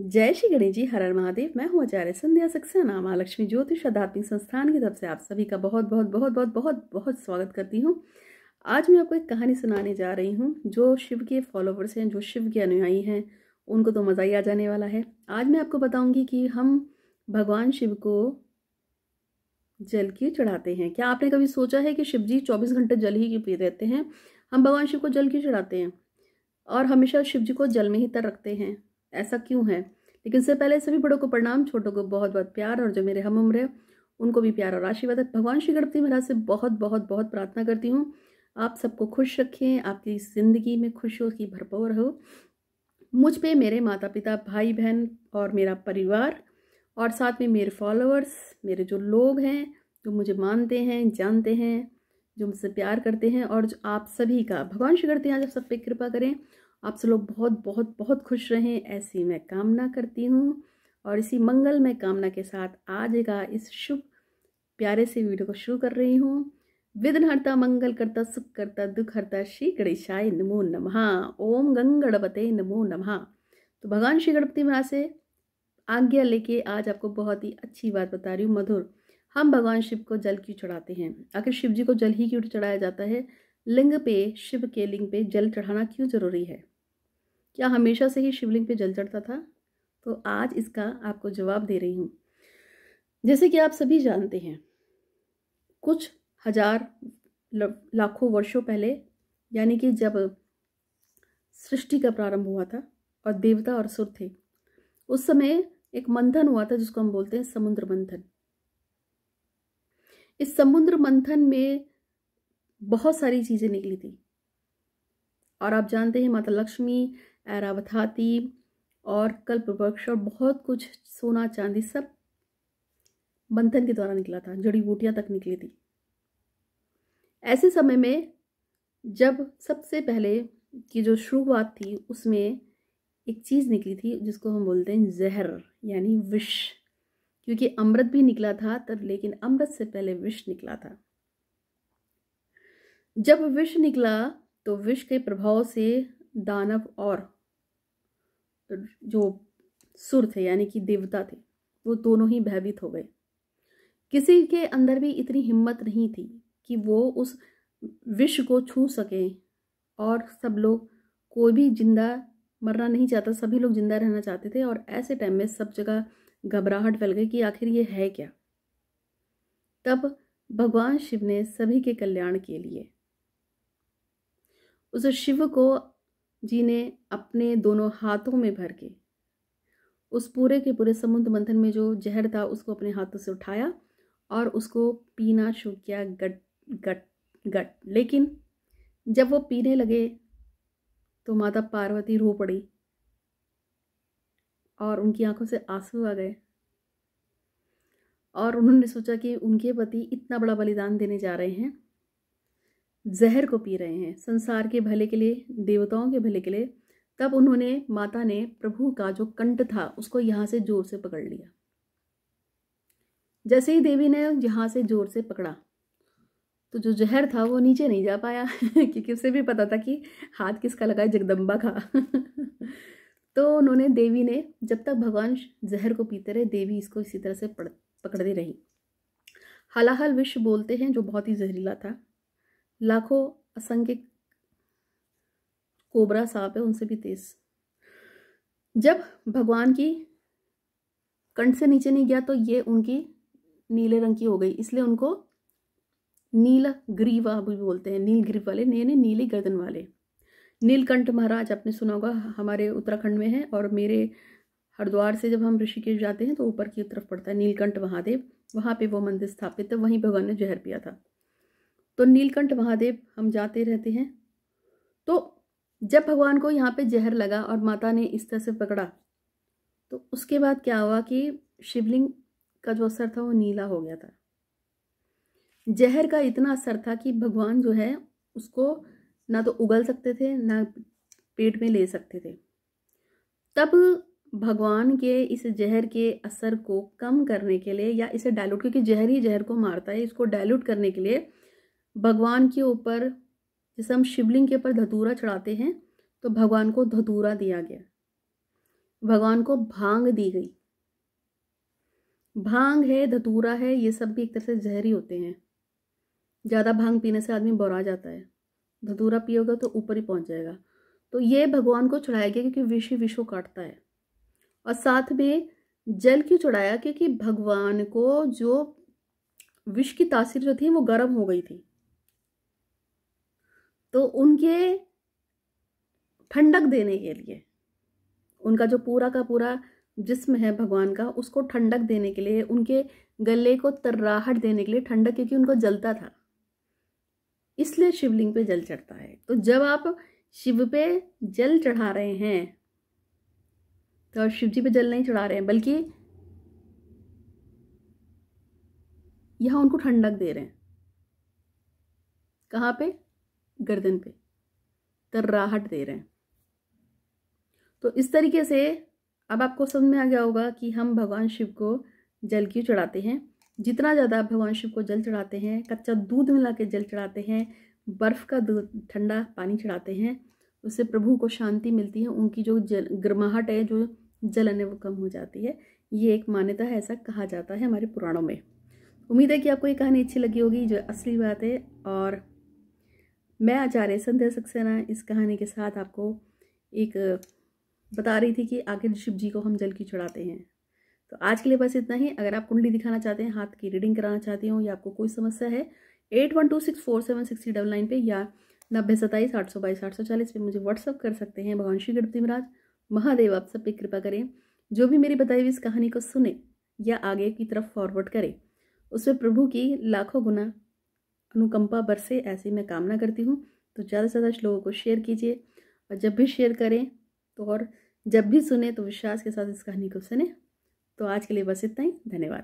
जय श्री गणेश जी हर हर महादेव मैं हूँ आचार्य संध्या सक्सेना महालक्ष्मी ज्योतिष आध्यात्मिक संस्थान की तरफ से आप सभी का बहुत बहुत बहुत बहुत बहुत बहुत स्वागत करती हूँ आज मैं आपको एक कहानी सुनाने जा रही हूँ जो शिव के फॉलोवर्स हैं जो शिव के अनुयायी हैं उनको तो मज़ा ही आ जाने वाला है आज मैं आपको बताऊँगी कि हम भगवान शिव को जल क्यों चढ़ाते हैं क्या आपने कभी सोचा है कि शिव जी चौबीस घंटे जल ही क्यों पी रहते हैं हम भगवान शिव को जल क्यों चढ़ाते हैं और हमेशा शिव जी को जल में ही तर रखते हैं ऐसा क्यों है लेकिन इससे पहले सभी बड़ों को प्रणाम छोटों को बहुत बहुत प्यार और जो मेरे हम उम्र है उनको भी प्यार और आशीर्वाद है भगवान श्री गणपति महाराज से बहुत बहुत बहुत प्रार्थना करती हूँ आप सबको खुश रखें आपकी ज़िंदगी में खुशियों की भरपूर हो मुझ पे मेरे माता पिता भाई बहन और मेरा परिवार और साथ में मेरे फॉलोअर्स मेरे जो लोग हैं जो मुझे मानते हैं जानते हैं जो मुझसे प्यार करते हैं और जो आप सभी का भगवान श्री गणपति आज आप सब पे कृपा करें आप सब लोग बहुत बहुत बहुत खुश रहें ऐसी मैं कामना करती हूँ और इसी मंगल में कामना के साथ आज का इस शुभ प्यारे से वीडियो को शुरू कर रही हूँ विघ्न हरता मंगल करता सुख करता दुख हरता श्री गणेशाय नमो नमः ओम गंग गणपते नमो नमः तो भगवान श्री गणपति महाराज से आज्ञा लेके आज आपको बहुत ही अच्छी बात बता रही हूँ मधुर हम भगवान शिव को जल क्यों चढ़ाते हैं आखिर शिव जी को जल ही क्यों चढ़ाया जाता है लिंग पे शिव के लिंग पे जल चढ़ाना क्यों जरूरी है क्या हमेशा से ही शिवलिंग पे जल चढ़ता था तो आज इसका आपको जवाब दे रही हूँ जैसे कि आप सभी जानते हैं कुछ हजार लाखों वर्षों पहले यानी कि जब सृष्टि का प्रारंभ हुआ था और देवता और सुर थे उस समय एक मंथन हुआ था जिसको हम बोलते हैं समुद्र मंथन इस समुद्र मंथन में बहुत सारी चीज़ें निकली थी और आप जानते हैं माता लक्ष्मी एरावथाती और कल्प वृक्ष और बहुत कुछ सोना चांदी सब बंधन के द्वारा निकला था जड़ी बूटियां तक निकली थी ऐसे समय में जब सबसे पहले की जो शुरुआत थी उसमें एक चीज़ निकली थी जिसको हम बोलते हैं जहर यानी विष क्योंकि अमृत भी निकला था तब लेकिन अमृत से पहले विष निकला था जब विष निकला तो विष के प्रभाव से दानव और जो सुर थे यानी कि देवता थे वो दोनों ही भयभीत हो गए किसी के अंदर भी इतनी हिम्मत नहीं थी कि वो उस विष को छू सके और सब लोग कोई भी जिंदा मरना नहीं चाहता सभी लोग जिंदा रहना चाहते थे और ऐसे टाइम में सब जगह घबराहट फैल गई कि आखिर ये है क्या तब भगवान शिव ने सभी के कल्याण के लिए उस शिव को जी ने अपने दोनों हाथों में भर के उस पूरे के पूरे समुद्र मंथन में जो जहर था उसको अपने हाथों से उठाया और उसको पीना शुरू किया गट गट गट लेकिन जब वो पीने लगे तो माता पार्वती रो पड़ी और उनकी आंखों से आंसू आ गए और उन्होंने सोचा कि उनके पति इतना बड़ा बलिदान देने जा रहे हैं जहर को पी रहे हैं संसार के भले के लिए देवताओं के भले के लिए तब उन्होंने माता ने प्रभु का जो कंठ था उसको यहाँ से जोर से पकड़ लिया जैसे ही देवी ने यहाँ से जोर से पकड़ा तो जो जहर था वो नीचे नहीं जा पाया क्योंकि उसे भी पता था कि हाथ किसका लगा है जगदम्बा का तो उन्होंने देवी ने जब तक भगवान जहर को पीते रहे देवी इसको इसी तरह से पकड़ती रही हलाहल विश्व बोलते हैं जो बहुत ही जहरीला था लाखों असंख्य कोबरा सांप है उनसे भी तेज जब भगवान की कंठ से नीचे नहीं गया तो ये उनकी नीले रंग की हो गई इसलिए उनको नील ग्रीवा भी बोलते हैं नील ग्रीव वाले यानी नीले गर्दन वाले नीलकंठ महाराज आपने सुना होगा हमारे उत्तराखंड में है और मेरे हरिद्वार से जब हम ऋषिकेश जाते हैं तो ऊपर की तरफ पड़ता है नीलकंठ महादेव वहाँ पे वो मंदिर स्थापित है वहीं भगवान ने जहर पिया था तो नीलकंठ महादेव हम जाते रहते हैं तो जब भगवान को यहाँ पे जहर लगा और माता ने इस तरह से पकड़ा तो उसके बाद क्या हुआ कि शिवलिंग का जो असर था वो नीला हो गया था जहर का इतना असर था कि भगवान जो है उसको ना तो उगल सकते थे ना पेट में ले सकते थे तब भगवान के इस जहर के असर को कम करने के लिए या इसे डायलूट क्योंकि जहर ही जहर को मारता है इसको डायलूट करने के लिए भगवान के ऊपर जैसे हम शिवलिंग के ऊपर धतूरा चढ़ाते हैं तो भगवान को धतूरा दिया गया भगवान को भांग दी गई भांग है धतूरा है ये सब भी एक तरह से जहरी होते हैं ज़्यादा भांग पीने से आदमी बौरा जाता है धतूरा पियोगे तो ऊपर ही पहुंच जाएगा तो ये भगवान को चढ़ाया गया क्योंकि विष ही विष काटता है और साथ में जल क्यों चढ़ाया क्योंकि भगवान को जो विष की तासीर जो थी वो गर्म हो गई थी तो उनके ठंडक देने के लिए उनका जो पूरा का पूरा जिसम है भगवान का उसको ठंडक देने के लिए उनके गले को तर्राहट देने के लिए ठंडक क्योंकि उनको जलता था इसलिए शिवलिंग पे जल चढ़ता है तो जब आप शिव पे जल चढ़ा रहे हैं तो आप शिव जी पे जल नहीं चढ़ा रहे हैं बल्कि यहाँ उनको ठंडक दे रहे हैं कहाँ पे गर्दन पे तर्राहट दे रहे हैं तो इस तरीके से अब आपको समझ में आ गया होगा कि हम भगवान शिव को जल क्यों चढ़ाते हैं जितना ज़्यादा आप भगवान शिव को जल चढ़ाते हैं कच्चा दूध मिला के जल चढ़ाते हैं बर्फ़ का दूध ठंडा पानी चढ़ाते हैं उससे प्रभु को शांति मिलती है उनकी जो जल गर्माहट है जो जलन है वो कम हो जाती है ये एक मान्यता है ऐसा कहा जाता है हमारे पुराणों में उम्मीद है कि आपको ये कहानी अच्छी लगी होगी जो असली बात है और मैं आचार्य संध्या सक्सेना इस कहानी के साथ आपको एक बता रही थी कि आखिर शिव जी को हम जल की चढ़ाते हैं तो आज के लिए बस इतना ही अगर आप कुंडली दिखाना चाहते हैं हाथ की रीडिंग कराना चाहते हो या आपको कोई समस्या है eight one two six four seven six double nine पर या नब्बे सताईस आठ सौ बाईस आठ सौ चालीस पर मुझे व्हाट्सअप कर सकते हैं भगवान श्री गणपति महाराज महादेव आप सब पे कृपा करें जो भी मेरी बताई हुई इस कहानी को सुने या आगे की तरफ फॉरवर्ड करें उसमें प्रभु की लाखों गुना अनुकंपा बरसे ऐसी मैं कामना करती हूँ तो ज़्यादा से ज़्यादा लोगों को शेयर कीजिए और जब भी शेयर करें तो और जब भी सुने तो विश्वास के साथ इस कहानी को सुने तो आज के लिए बस इतना ही धन्यवाद